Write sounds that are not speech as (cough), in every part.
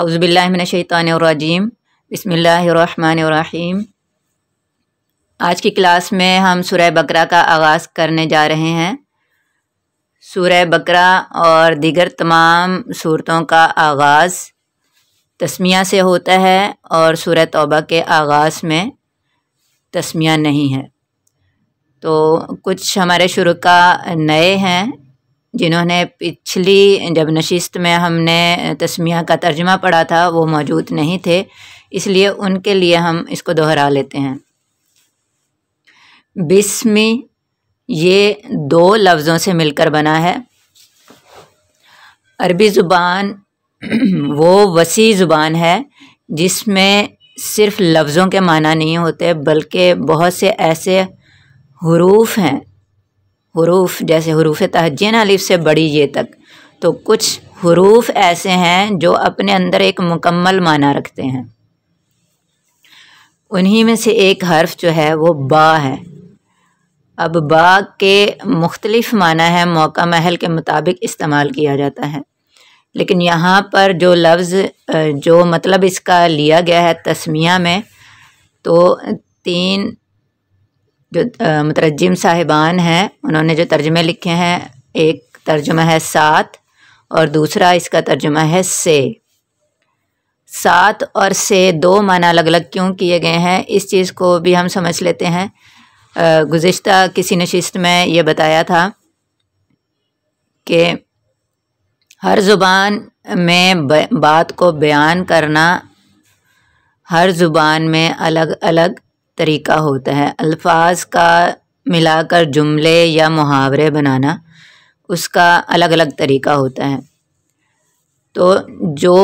अउज़बिल्लिमिनशैतानरजीम बसमीम आज की क्लास में हम सुरह बकरा का आगाज़ करने जा रहे हैं सुरह बकरा और दीगर तमाम सूरतों का आगाज़ तस्मिया से होता है और सूर्य तौबा के आगाज़ में तस्मिया नहीं है तो कुछ हमारे शुरू का नए हैं जिन्होंने पिछली जब नशिस्त में हमने तस्मिया का तर्जमा पढ़ा था वो मौजूद नहीं थे इसलिए उनके लिए हम इसको दोहरा लेते हैं बिस्मी ये दो लफ्ज़ों से मिलकर बना है अरबी ज़ुबान (clears throat) वो वसी ज़ुबान है जिसमें सिर्फ लफ्ज़ों के माना नहीं होते बल्कि बहुत से ऐसे हरूफ हैं हरूफ जैसे हरूफ तहजीन अलिफ से बड़ी ये तक तो कुछ हरूफ ऐसे हैं जो अपने अंदर एक मुकम्मल माना रखते हैं उन्हीं में से एक हर्फ जो है वो बा है अब बा के मुख्तलिफ माना है मौका महल के मुताबिक इस्तेमाल किया जाता है लेकिन यहाँ पर जो लफ्ज़ जो मतलब इसका लिया गया है तस्मिया में तो तीन जो मतरजम साहिबान हैं उन्होंने जो तर्जमे लिखे हैं एक तर्जुमा है सात और दूसरा इसका तर्जुमा है से सात और से दो माना अलग अलग क्यों किए गए हैं इस चीज़ को भी हम समझ लेते हैं गुज्त किसी नशिस्त में ये बताया था कि हर ज़ुबान में बात को बयान करना हर ज़ुबान में अलग अलग तरीका होता है अल्फाज का मिलाकर जुमले या मुहावरे बनाना उसका अलग अलग तरीका होता है तो जो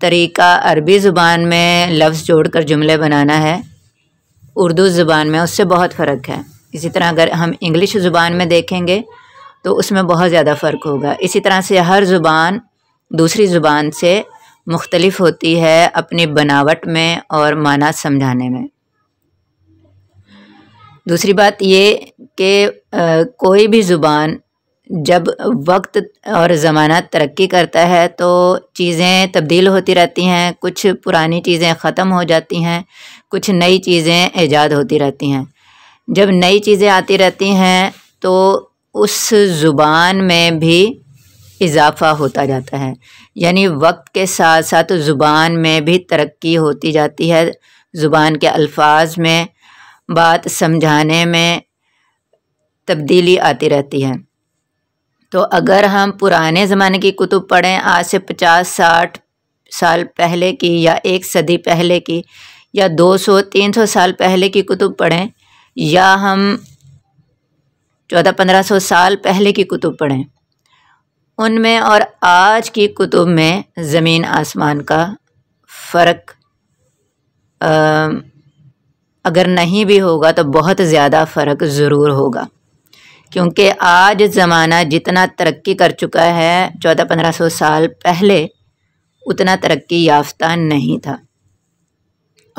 तरीका अरबी ज़ुबान में लफ्ज़ जोड़कर जुमले बनाना है उर्दू ज़ुबान में उससे बहुत फ़र्क है इसी तरह अगर हम इंग्लिश ज़ुबान में देखेंगे तो उसमें बहुत ज़्यादा फ़र्क होगा इसी तरह से हर ज़ुबान दूसरी ज़ुबान से मुख्तलफ़ होती है अपनी बनावट में और माना समझाने में दूसरी बात ये कि कोई भी ज़ुबान जब वक्त और ज़माना तरक्की करता है तो चीज़ें तब्दील होती रहती हैं कुछ पुरानी चीज़ें ख़त्म हो जाती हैं कुछ नई चीज़ें ईजाद होती रहती हैं जब नई चीज़ें आती रहती हैं तो उस ज़ुबान में भी इजाफा होता जाता है यानी वक्त के साथ साथ ज़ुबान में भी तरक्की होती जाती है ज़ुबान के अल्फाज में बात समझाने में तब्दीली आती रहती है तो अगर हम पुराने ज़माने की कुतुब पढ़ें आज से पचास साठ साल पहले की या एक सदी पहले की या दो सौ तीन सौ साल पहले की कुतुब पढ़ें या हम चौदह पंद्रह सौ साल पहले की कुतुब पढ़ें उनमें और आज की कुतुब में ज़मीन आसमान का फ़र्क अगर नहीं भी होगा तो बहुत ज़्यादा फ़र्क ज़रूर होगा क्योंकि आज ज़माना जितना तरक्की कर चुका है चौदह पंद्रह सौ साल पहले उतना तरक्की याफ्ता नहीं था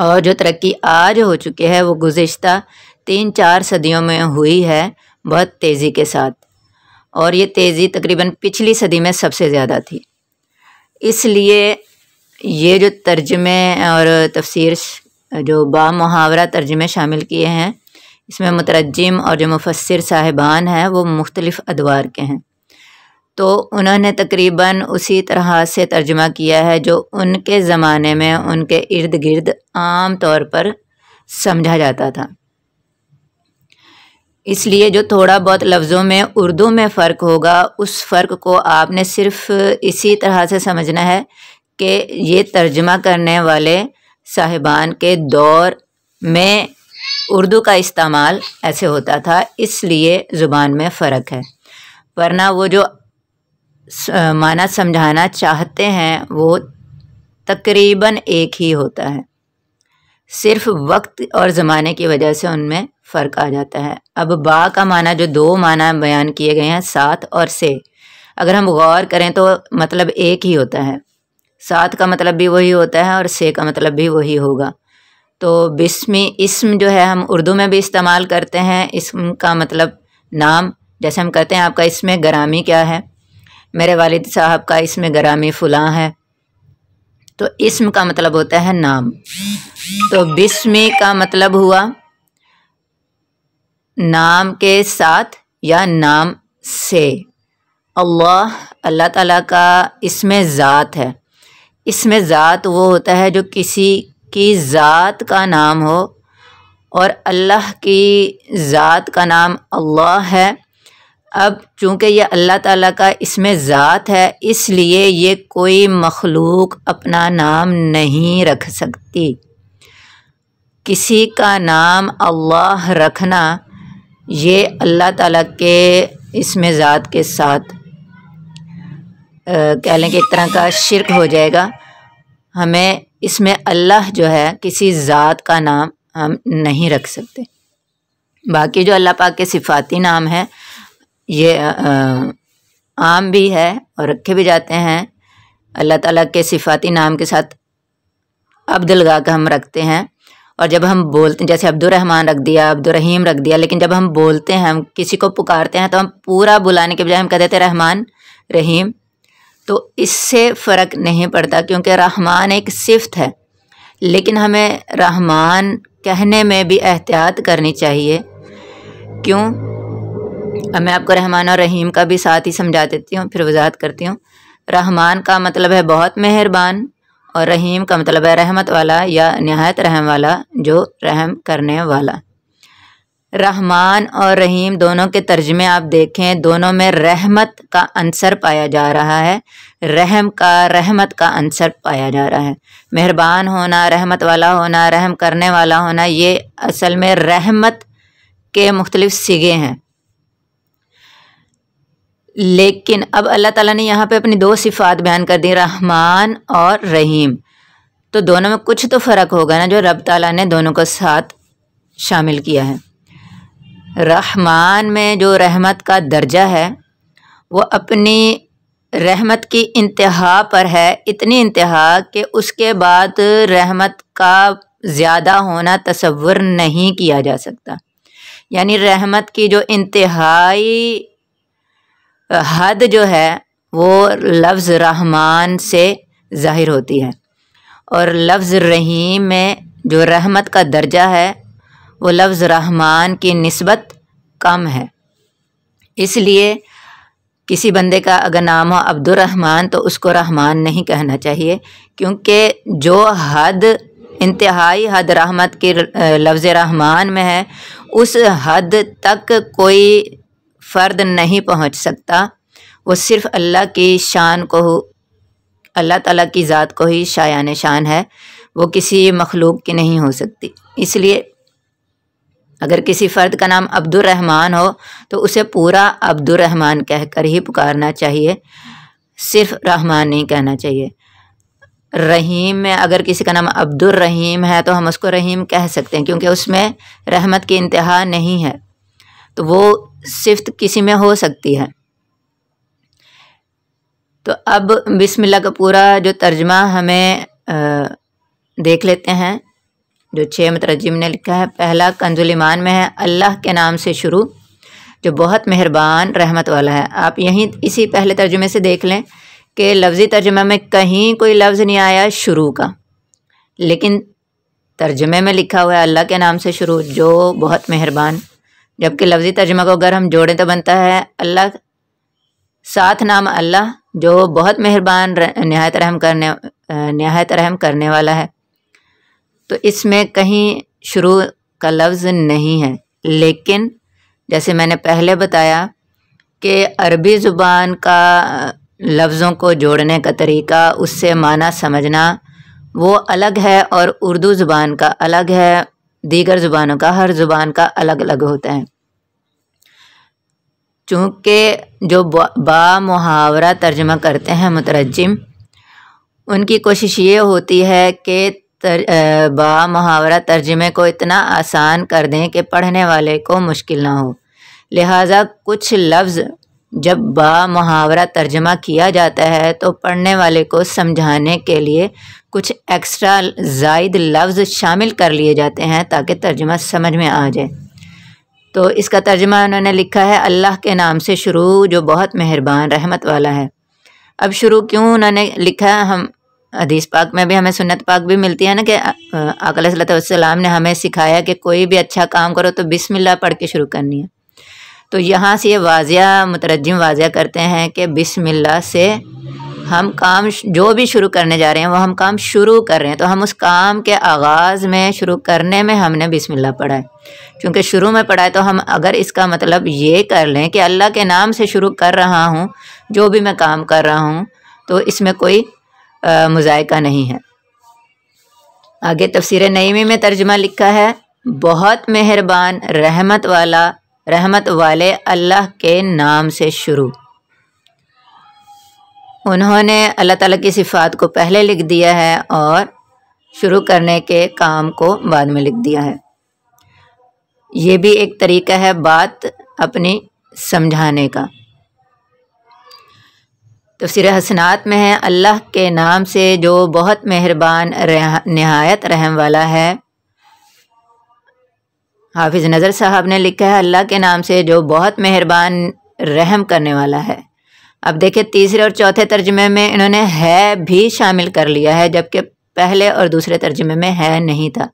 और जो तरक्की आज हो चुकी है वो गुज्त तीन चार सदियों में हुई है बहुत तेज़ी के साथ और ये तेज़ी तकरीबन पिछली सदी में सबसे ज़्यादा थी इसलिए ये जो तर्जमे और तफसीर जो बा मुहावरा तर्जमे शामिल किए हैं इसमें मुतरजम और जो मुफसर साहिबान हैं वो मुख्तलिफ़ अदवार के हैं तो उन्होंने तकरीबन उसी तरह से तर्जमा किया है जो उनके ज़माने में उनके इर्द गिर्द आम तौर पर समझा जाता था इसलिए जो थोड़ा बहुत लफ्ज़ों में उर्दू में फ़र्क होगा उस फ़र्क को आपने सिर्फ़ इसी तरह से समझना है कि ये तर्जमा करने वाले साहिबान के दौर में उर्दू का इस्तेमाल ऐसे होता था इसलिए ज़ुबान में फ़र्क है वरना वो जो माना समझाना चाहते हैं वो तकरीबन एक ही होता है सिर्फ वक्त और ज़माने की वजह से उनमें फ़र्क आ जाता है अब बा का माना जो दो माना बयान किए गए हैं साथ और से अगर हम गौर करें तो मतलब एक ही होता है सात का मतलब भी वही होता है और से का मतलब भी वही होगा तो बिस्मी इसम जो है हम उर्दू में भी इस्तेमाल करते हैं इसम का मतलब नाम जैसे हम कहते हैं आपका इसमें गरामी क्या है मेरे वालिद साहब का इसमें ग्रामी फ़लाँ है तो इसम का मतलब होता है नाम तो बिस्मी का मतलब हुआ नाम के साथ या नाम से अल्लाह अल्लाह ताला का इसमें ज़ात है इसमें ज़ात वो होता है जो किसी की ज़ात का नाम हो और अल्लाह की ज़ात का नाम अल्लाह है अब चूँकि यह अल्लाह ताला का इसमें ज़ात है इसलिए ये कोई मखलूक अपना नाम नहीं रख सकती किसी का नाम अल्लाह रखना ये अल्लाह ताला के इसमें ज़ात के साथ कह लें कि एक तरह का शिरक हो जाएगा हमें इसमें अल्लाह जो है किसी ज़ात का नाम हम नहीं रख सकते बाकी जो अल्लाह पाक के सिफाती नाम हैं ये आम भी है और रखे भी जाते हैं अल्लाह ताला के सिफाती नाम के साथ अब्दुल गा कर हम रखते हैं और जब हम बोलते हैं जैसे अब्दुलरहमान रख दिया अब्दुलरहीम रख दिया लेकिन जब हम बोलते हैं हम किसी को पुकारते हैं तो हम पूरा बुलाने के बजाय हम कह देते रहमान रहीम तो इससे फ़र्क नहीं पड़ता क्योंकि रहमान एक सिफ्त है लेकिन हमें रहमान कहने में भी एहतियात करनी चाहिए क्यों अब मैं आपको रहमान और रहीम का भी साथ ही समझा देती हूँ फिर वजात करती हूँ रहमान का मतलब है बहुत मेहरबान और रहीम का मतलब है रहमत वाला या नहायत रहम वाला जो रहम करने वाला रहमान और रहीम दोनों के तर्जमे आप देखें दोनों में रहमत का अंसर पाया जा रहा है रहम का रहमत का अंसर पाया जा रहा है मेहरबान होना रहमत वाला होना रहम करने वाला होना ये असल में रहमत के मुख्तलिफ सिगे हैं लेकिन अब अल्लाह ताला ने यहाँ पे अपनी दो सिफात बयान कर दी रहमान और रहीम तो दोनों में कुछ तो फ़र्क होगा ना जो रब ताला ने दोनों को साथ शामिल किया है रहमान में जो रहमत का दर्जा है वो अपनी रहमत की इंतहा पर है इतनी इंतहा कि उसके बाद रहमत का ज़्यादा होना तस्वुर नहीं किया जा सकता यानी रहमत की जो इंतहाई हद जो है वो लफ्ज़ रहमान से ज़ाहिर होती है और लफ्ज़ रहीम में जो रहमत का दर्जा है वो लफ्ज़ रहमान की नस्बत कम है इसलिए किसी बंदे का अगर नाम हो अब्दुलरहमान तो उसको रहमान नहीं कहना चाहिए क्योंकि जो हद इंतहाई हद रहमत की लफ्ज़ रहमान में है उस हद तक कोई फ़र्द नहीं पहुंच सकता वो सिर्फ़ अल्लाह की शान को अल्लाह ताला की ज़ात को ही शायान शान है वो किसी मखलूक की नहीं हो सकती इसलिए अगर किसी फ़र्द का नाम अब्दुलरहमान हो तो उसे पूरा अब्दुलरहमान कहकर ही पुकारना चाहिए सिर्फ रहमान नहीं कहना चाहिए रहीम में अगर किसी का नाम अब्दुल रहीम है तो हम उसको रहीम कह सकते हैं क्योंकि उसमें रहमत की इंतहा नहीं है तो वो सिफ्त किसी में हो सकती है तो अब बिस्मिल्लाह का पूरा जो तर्जमा हमें आ, देख लेते हैं जो छः मतरजिम ने लिखा है पहला कंजुलमान में है अल्लाह के नाम से शुरू जो बहुत मेहरबान रहमत वाला है आप यहीं इसी पहले तर्जुमे से देख लें कि लफ्ज़ी तर्जुमे में कहीं कोई लफ्ज़ नहीं आया शुरू का लेकिन तर्जुमे में लिखा हुआ है अल्लाह के नाम से शुरू जो बहुत मेहरबान जबकि लफ्ज़ी तर्जुमा को अगर हम जोड़ें तो बनता है अल्लाह साथ नाम अल्लाह जो बहुत मेहरबान नहायत रहम करने नहायत रहम करने वाला है तो इसमें कहीं शुरू का लफ्ज़ नहीं है लेकिन जैसे मैंने पहले बताया कि अरबी ज़ुबान का लफ्ज़ों को जोड़ने का तरीका उससे माना समझना वो अलग है और उर्दू ज़ुबान का अलग है दीगर ज़ुबानों का हर ज़ुबान का अलग अलग होता है चूँकि जो बा मुहावरा तर्जमा करते हैं मुतरजम उनकी कोशिश ये होती है कि तर बा मुहावरा तर्जमे को इतना आसान कर दें कि पढ़ने वाले को मुश्किल ना हो लिहाजा कुछ लफ्ज़ जब बा मुहावरा तर्जमा किया जाता है तो पढ़ने वाले को समझाने के लिए कुछ एक्स्ट्रा जायद लफ्ज़ शामिल कर लिए जाते हैं ताकि तर्जमा समझ में आ जाए तो इसका तर्जमा उन्होंने लिखा है अल्लाह के नाम से शुरू जो बहुत मेहरबान रहमत वाला है अब शुरू क्यों उन्होंने लिखा हम हदीस पाक में भी हमें सुन्नत पाक भी मिलती है ना कि अकलम ने हमें सिखाया कि कोई भी अच्छा काम करो तो बिसमिल्ला पढ़ के शुरू करनी है तो यहाँ से ये वाजिया मुतरजम वाजिया करते हैं कि बिसमिल्ला से हम काम जो भी शुरू करने जा रहे हैं वो हम काम शुरू कर रहे हैं तो हम उस काम के आगाज़ में शुरू करने में हमने बिसमिल्ला पढ़ा है क्योंकि शुरू में पढ़ा है तो हम अगर इसका मतलब ये कर लें कि अल्लाह के नाम से शुरू कर रहा हूँ जो भी मैं काम कर रहा हूँ तो इसमें कोई मुजायका नहीं है आगे तफसर नईमी में तर्जमा लिखा है बहुत मेहरबान रहमत वाला रहमत वाले अल्लाह के नाम से शुरू उन्होंने अल्लाह ताला की सिफ़ात को पहले लिख दिया है और शुरू करने के काम को बाद में लिख दिया है ये भी एक तरीका है बात अपनी समझाने का तफसर हसनात में है अल्लाह के नाम से जो बहुत मेहरबान नहायत रहम वाला है हाफिज़ नज़र साहब ने लिखा है अल्लाह के नाम से जो बहुत मेहरबान रहम करने वाला है अब देखिए तीसरे और चौथे तर्जमे में इन्होंने है भी शामिल कर लिया है जबकि पहले और दूसरे तर्जमे में है नहीं था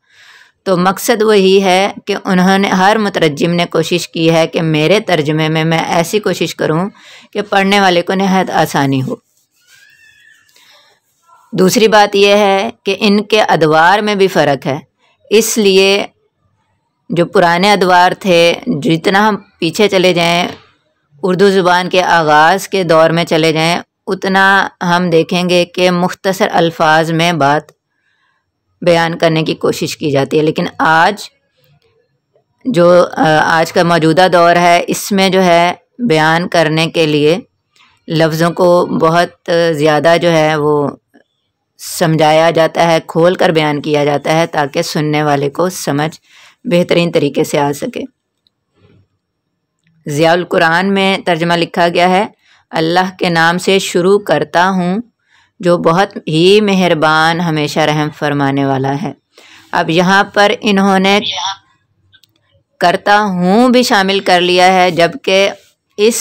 तो मकसद वही है कि उन्होंने हर मुतरजम ने कोशिश की है कि मेरे तर्जमे में मैं ऐसी कोशिश करूं कि पढ़ने वाले को नहायत आसानी हो दूसरी बात यह है कि इनके अदवार में भी फ़र्क है इसलिए जो पुराने अदवार थे जितना हम पीछे चले जाएं उर्दू ज़ुबान के आगाज़ के दौर में चले जाएं उतना हम देखेंगे कि मुख्तसर अल्फाज में बात बयान करने की कोशिश की जाती है लेकिन आज जो आज का मौजूदा दौर है इसमें जो है बयान करने के लिए लफ्ज़ों को बहुत ज़्यादा जो है वो समझाया जाता है खोल कर बयान किया जाता है ताकि सुनने वाले को समझ बेहतरीन तरीके से आ सके ज़ियाल कुरान में तर्जमा लिखा गया है अल्लाह के नाम से शुरू करता हूँ जो बहुत ही मेहरबान हमेशा रहम फरमाने वाला है अब यहाँ पर इन्होंने करता हूँ भी शामिल कर लिया है जबकि इस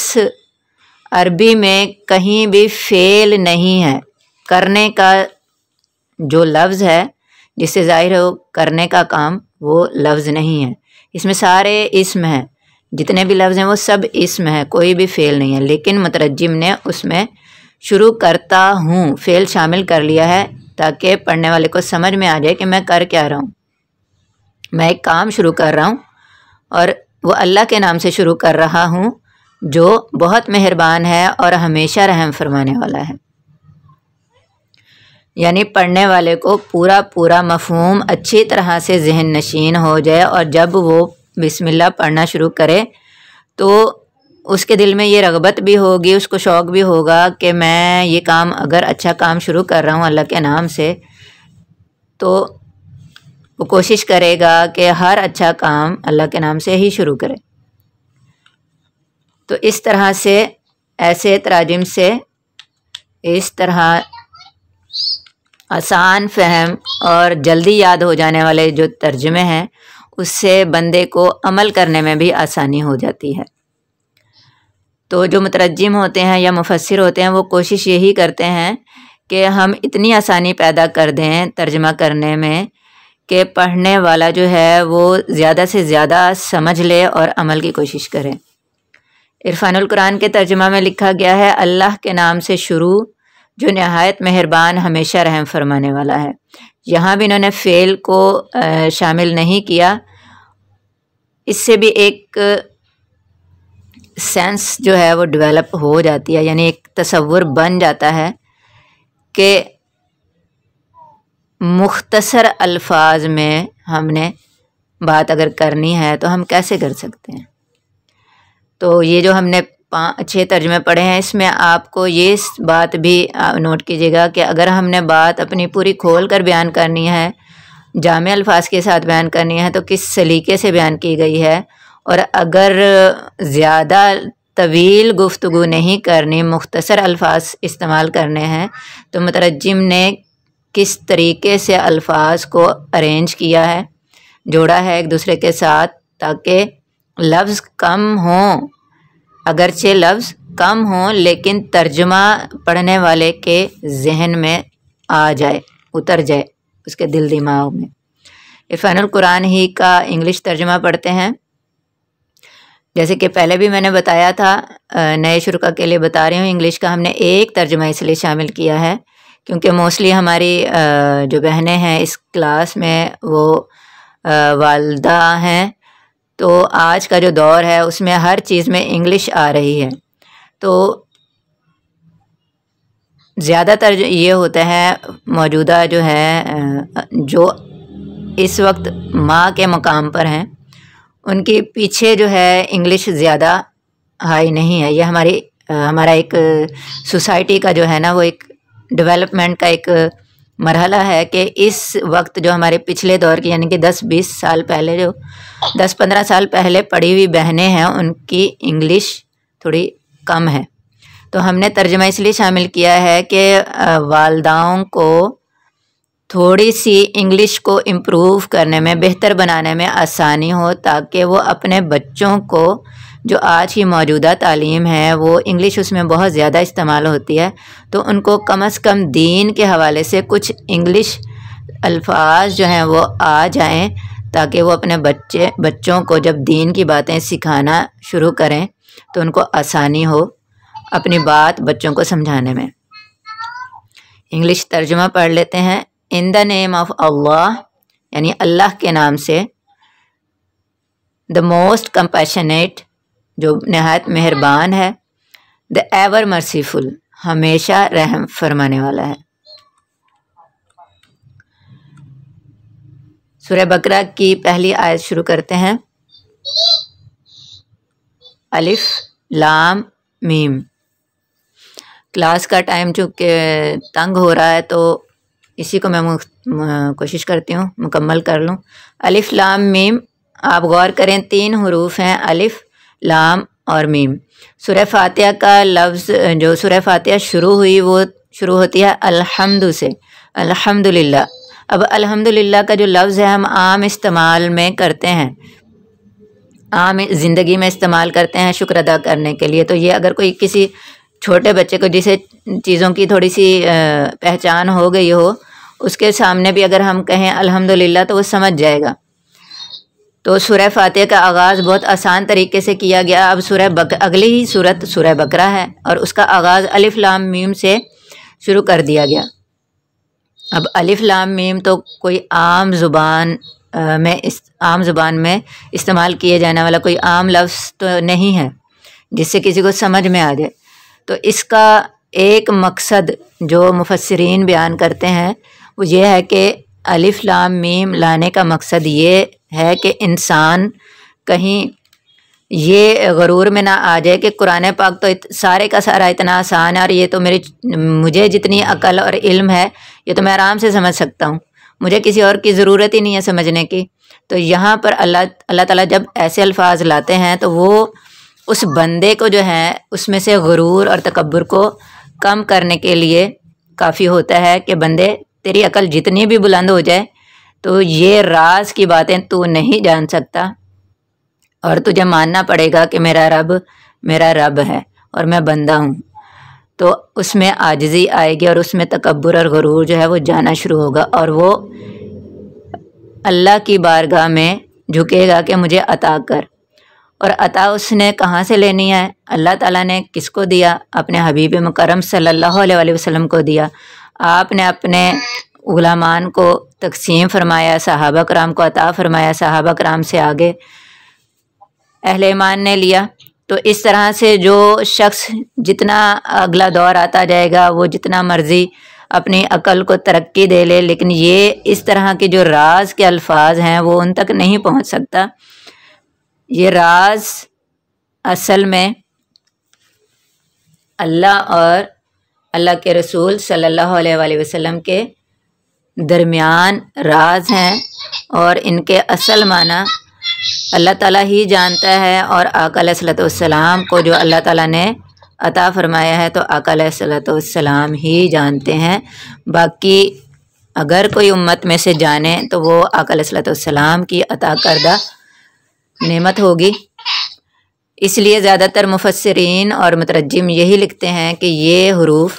अरबी में कहीं भी फेल नहीं है करने का जो लफ्ज़ है जिससे ज़ाहिर हो करने का काम वो लफ्ज़ नहीं है इसमें सारे इसम हैं जितने भी लफ्ज़ हैं वो सब इसम है कोई भी फेल नहीं है लेकिन मतरजम ने उसमें शुरू करता हूँ फेल शामिल कर लिया है ताकि पढ़ने वाले को समझ में आ जाए कि मैं कर क्या रहा हूँ मैं एक काम शुरू कर रहा हूँ और वो अल्लाह के नाम से शुरू कर रहा हूँ जो बहुत मेहरबान है और हमेशा रहम फरमाने वाला है यानी पढ़ने वाले को पूरा पूरा मफहूम अच्छी तरह से जहन नशीन हो जाए और जब वो बिस्मिल्लाह पढ़ना शुरू करे तो उसके दिल में ये रगबत भी होगी उसको शौक़ भी होगा कि मैं ये काम अगर अच्छा काम शुरू कर रहा हूँ अल्लाह के नाम से तो वो कोशिश करेगा कि हर अच्छा काम अल्लाह के नाम से ही शुरू करे तो इस तरह से ऐसे तराजिम से इस तरह आसान फहम और जल्दी याद हो जाने वाले जो तर्जमे हैं उससे बंदे को अमल करने में भी आसानी हो जाती है तो जो मतरजम होते हैं या मुफसर होते हैं वो कोशिश यही करते हैं कि हम इतनी आसानी पैदा कर दें तर्जमा करने में कि पढ़ने वाला जो है वो ज़्यादा से ज़्यादा समझ ले और अमल की कोशिश करें इरफानुल कुरान के तर्जमा में लिखा गया है अल्लाह के नाम से शुरू जो नहायत मेहरबान हमेशा रहम फरमाने वाला है यहाँ भी इन्होंने फ़ेल को शामिल नहीं किया इससे भी एक सेंस जो है वो डेवलप हो जाती है यानी एक तस्वुर बन जाता है कि मुख्तसर अल्फाज में हमने बात अगर करनी है तो हम कैसे कर सकते हैं तो ये जो हमने पाँच छः तर्जमे पढ़े हैं इसमें आपको ये बात भी नोट कीजिएगा कि अगर हमने बात अपनी पूरी खोल कर बयान करनी है जाम अल्फाज के साथ बयान करनी है तो किस सलीके से बयान की गई है और अगर ज़्यादा तवील गुफ्तु नहीं करनी मुख्तसर अल्फाज इस्तेमाल करने हैं तो मतरजम ने किस तरीके से अल्फाज को अरेंज किया है जोड़ा है एक दूसरे के साथ ताकि लफ्ज़ कम हों अगरचे लफ्ज़ कम हों लेकिन तर्जमा पढ़ने वाले के जहन में आ जाए उतर जाए उसके दिल दिमाग में इरफानुल कुरान ही का इंग्लिश तर्जमा पढ़ते हैं जैसे कि पहले भी मैंने बताया था नए शुरा के लिए बता रही हूँ इंग्लिश का हमने एक तर्जमा इसलिए शामिल किया है क्योंकि मोस्टली हमारी जो बहनें हैं इस क्लास में वो वालदा हैं तो आज का जो दौर है उसमें हर चीज़ में इंग्लिश आ रही है तो ज़्यादातर ये होता है मौजूदा जो है जो इस वक्त माँ के मकाम पर हैं उनके पीछे जो है इंग्लिश ज़्यादा हाई नहीं है ये हमारी हमारा एक सोसाइटी का जो है ना वो एक डेवलपमेंट का एक मरहला है कि इस वक्त जो हमारे पिछले दौर की यानी कि 10-20 साल पहले जो 10-15 साल पहले पढ़ी हुई बहनें हैं उनकी इंग्लिश थोड़ी कम है तो हमने तर्जमा इसलिए शामिल किया है कि वालदाओं को थोड़ी सी इंग्लिश को इम्प्रूव करने में बेहतर बनाने में आसानी हो ताकि वो अपने बच्चों को जो आज की मौजूदा तालीम है वो इंग्लिश उसमें बहुत ज़्यादा इस्तेमाल होती है तो उनको कम अज़ कम दीन के हवाले से कुछ इंग्लिश अल्फाज जो हैं वो आ जाएं ताकि वो अपने बच्चे बच्चों को जब दीन की बातें सिखाना शुरू करें तो उनको आसानी हो अपनी बात बच्चों को समझाने में इंग्लिश तर्जुमा पढ़ लेते हैं in the name of Allah यानी अल्लाह के नाम से द मोस्ट कम्पेशनेट जो नहायत मेहरबान है द एवर मर्सीफुल हमेशा रहम फरमाने वाला है सूर्य बकरा की पहली आयत शुरू करते हैं अलिफ लाम मीम क्लास का टाइम चूँकि तंग हो रहा है तो इसी को मैं कोशिश करती हूँ मुकम्मल कर लूँ अलिफ़ लाम मीम आप गौर करें तीन हरूफ हैं अलिफ़ लाम और मीम सुरह फातह का लफ्ज़ जो सुरह फातह शुरू हुई वो शुरू होती है अलहमद से अल्हम्दुलिल्लाह अब अल्हम्दुलिल्लाह का जो लफ्ज़ है हम आम इस्तेमाल में करते हैं आम ज़िंदगी में इस्तेमाल करते हैं शुक्र अदा करने के लिए तो ये अगर कोई किसी छोटे बच्चे को जिसे चीज़ों की थोड़ी सी पहचान हो गई हो उसके सामने भी अगर हम कहें अल्हम्दुलिल्लाह तो वो समझ जाएगा तो सूर्य फातह का आगाज़ बहुत आसान तरीके से किया गया अब सूर्य बक अगली ही सूरत सूर्य बकरा है और उसका आगाज़ अलिफ लाम मीम से शुरू कर दिया गया अब अलिफ लाम मीम तो कोई आम ज़ुबान में इस आम ज़ुबान में इस्तेमाल किए जाने वाला कोई आम लफ्ज़ तो नहीं है जिससे किसी को समझ में आ जाए तो इसका एक मकसद जो मुफसरीन बयान करते हैं वो ये है कि अलिफ लाम मीम लाने का मकसद ये है कि इंसान कहीं ये गरूर में ना आ जाए कि कुरान पाक तो इत, सारे का सारा इतना आसान है और ये तो मेरी मुझे जितनी अकल और इल्म है ये तो मैं आराम से समझ सकता हूँ मुझे किसी और की ज़रूरत ही नहीं है समझने की तो यहाँ पर अल्लाह अल्लाह ताला जब ऐसे अल्फाज लाते हैं तो वो उस बंदे को जो है उसमें से गरूर और तकबर को कम करने के लिए काफ़ी होता है कि बंदे तेरी अकल जितनी भी बुलंद हो जाए तो ये राज की बातें तू नहीं जान सकता और तुझे मानना पड़ेगा कि मेरा रब मेरा रब है और मैं बंदा हूँ तो उसमें आजजी आएगी और उसमें तकबर और गरूर जो है वो जाना शुरू होगा और वो अल्लाह की बारगाह में झुकेगा कि मुझे अता कर और अता उसने कहाँ से लेनी है अल्लाह ताला ने किसको दिया अपने हबीब मकरम सल्लल्लाहु अलैहि वसल्लम को दिया आपने अपने गुलामान को तकसीम फरमाया सहाबा कराम को अता फरमाया सहाबा कराम से आगे अहलेमान ने लिया तो इस तरह से जो शख्स जितना अगला दौर आता जाएगा वो जितना मर्ज़ी अपनी अकल को तरक्की दे ले लेकिन ये इस तरह के जो राज के अल्फाज हैं वो उन तक नहीं पहुंच सकता ये राज असल में अल्लाह और अल्लाह के रसूल सल्लल्लाहु अलैहि वसल्लम के दरमियान राज हैं और इनके असल माना अल्लाह ताला ही जानता है और आकलतम को जो अल्लाह ताला ने अता फरमाया है तो आकलतम ही जानते हैं बाकी अगर कोई उम्मत में से जाने तो वो आकलतम की अता करदा नेमत होगी इसलिए ज़्यादातर मुफसरीन और मतरजम यही लिखते हैं कि ये हरूफ़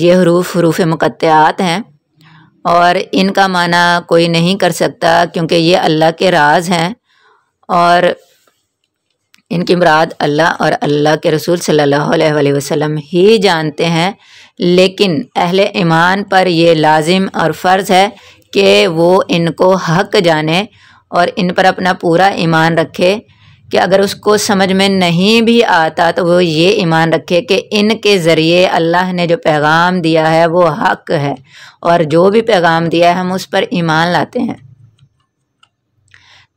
ये हरूफ हरूफ मुक़त्यात हैं और इनका माना कोई नहीं कर सकता क्योंकि ये अल्लाह के राज हैं और इनकी मुराद अल्लाह और अल्लाह के रसूल सल्लल्लाहु अलैहि वसल्लम ही जानते हैं लेकिन अहल ईमान पर यह लाजिम और फ़र्ज़ है कि वो इनको हक जाने और इन पर अपना पूरा ईमान रखे कि अगर उसको समझ में नहीं भी आता तो वो ये ईमान रखे कि इनके ज़रिए अल्लाह ने जो पैगाम दिया है वो हक है और जो भी पैगाम दिया है हम उस पर ईमान लाते हैं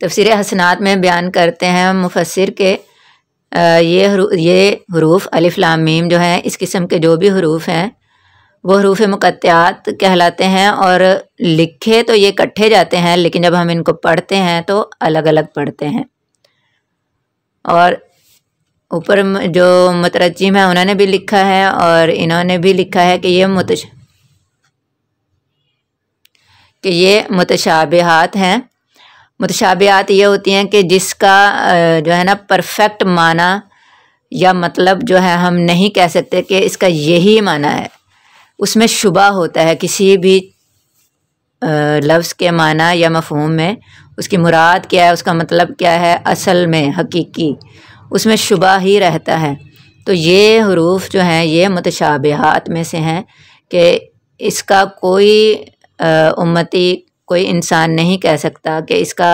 तफसर हसनात में बयान करते हैं मुफसर के ये हरू, ये हरूफ अलिफ्लामीम जो हैं इस किस्म के जो भी हरूफ हैं वो हरूफ मुकत्यात कहलाते हैं और लिखे तो ये इकट्ठे जाते हैं लेकिन जब हम इनको पढ़ते हैं तो अलग अलग पढ़ते हैं और ऊपर जो मतरजिम है उन्होंने भी लिखा है और इन्होंने भी लिखा है कि ये मुतश कि ये मुतशाबहत हैं मुतशाबहत ये होती हैं कि जिसका जो है ना परफेक्ट माना या मतलब जो है हम नहीं कह सकते कि इसका यही माना है उसमें शुबा होता है किसी भी लफ्ज़ के माना या मफहम में उसकी मुराद क्या है उसका मतलब क्या है असल में हकीकी उसमें शुबा ही रहता है तो ये हरूफ जो हैं ये मतशाबात में से हैं कि इसका कोई उम्मती कोई इंसान नहीं कह सकता कि इसका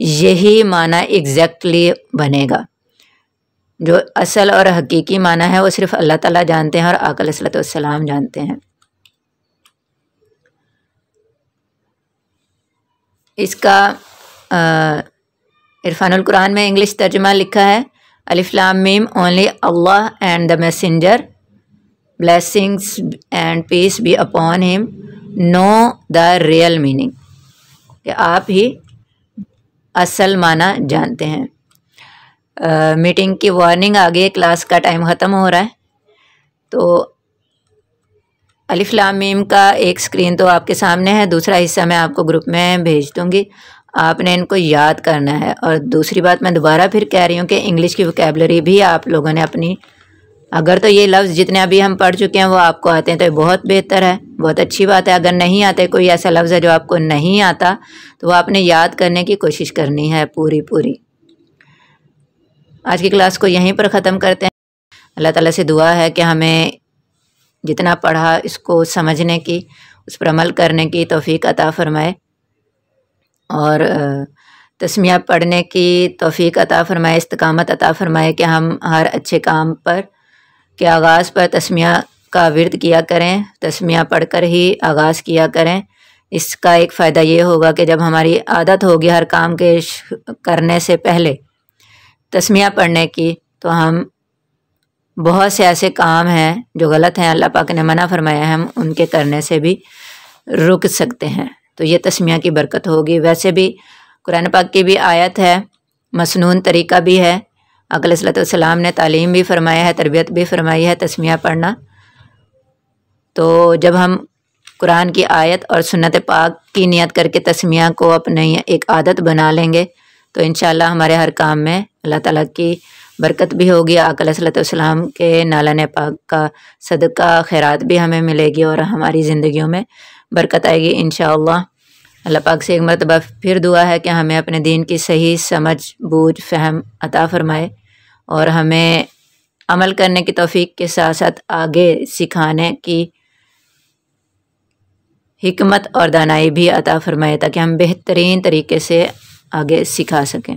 यही माना एग्जैक्टली बनेगा जो असल और हकीकी माना है वो सिर्फ़ अल्लाह ताला जानते हैं और आकल सलाम जानते हैं इसका इरफानुल कुरान में इंग्लिश तर्जमा लिखा है अलिफ्लाम मीम only Allah and the messenger blessings and peace be upon him know the real meaning कि आप ही असल माना जानते हैं मीटिंग की वार्निंग आ गई क्लास का टाइम ख़त्म हो रहा है तो अलिफ मीम का एक स्क्रीन तो आपके सामने है दूसरा हिस्सा मैं आपको ग्रुप में भेज दूँगी आपने इनको याद करना है और दूसरी बात मैं दोबारा फिर कह रही हूँ कि इंग्लिश की वोकेबलरी भी आप लोगों ने अपनी अगर तो ये लफ्ज़ जितने अभी हम पढ़ चुके हैं वो आपको आते हैं तो बहुत बेहतर है बहुत अच्छी बात है अगर नहीं आते कोई ऐसा लफ्ज़ है जो आपको नहीं आता तो वो आपने याद करने की कोशिश करनी है पूरी पूरी आज की क्लास को यहीं पर ख़त्म करते हैं अल्लाह ताला से दुआ है कि हमें जितना पढ़ा इसको समझने की उस पर अमल करने की तोफ़ी अता फ़रमाए और तस्मिया पढ़ने की तोफ़ी अता फ़रमाए इस्तकामत अता फ़रमाए कि हम हर अच्छे काम पर के आगाज़ पर तस्मिया का विरद किया करें तस्मिया पढ़कर ही आगाज़ किया करें इसका एक फ़ायदा ये होगा कि जब हमारी आदत होगी हर काम के करने से पहले तस्मिया पढ़ने की तो हम बहुत से ऐसे काम हैं जो गलत हैं अल्लाह पाक ने मना फरमाया है हम उनके करने से भी रुक सकते हैं तो ये तस्मिया की बरकत होगी वैसे भी कुरान पाक की भी आयत है मसनून तरीका भी है अकलतम ने तालीम भी फरमाया है तरबियत भी फरमाई है तस्मिया पढ़ना तो जब हम कुरान की आयत और सुन्नत पाक की नियत करके तस्मिया को अपनी एक आदत बना लेंगे तो इन हमारे हर काम में अल्लाह ताली की बरकत भी होगी अकलम के नाला ने पाक का सदका खैरात भी हमें मिलेगी और हमारी ज़िंदगी में बरकत आएगी इन अल्लाह पाक से एक मरतबा फिर दुआ है कि हमें अपने दीन की सही समझ बूझ फहम अता फरमाए और हमें अमल करने की तोफ़ी के साथ साथ आगे सिखाने की हमत और दानाई भी अता फरमाए ताकि हम बेहतरीन तरीके से आगे सिखा सकें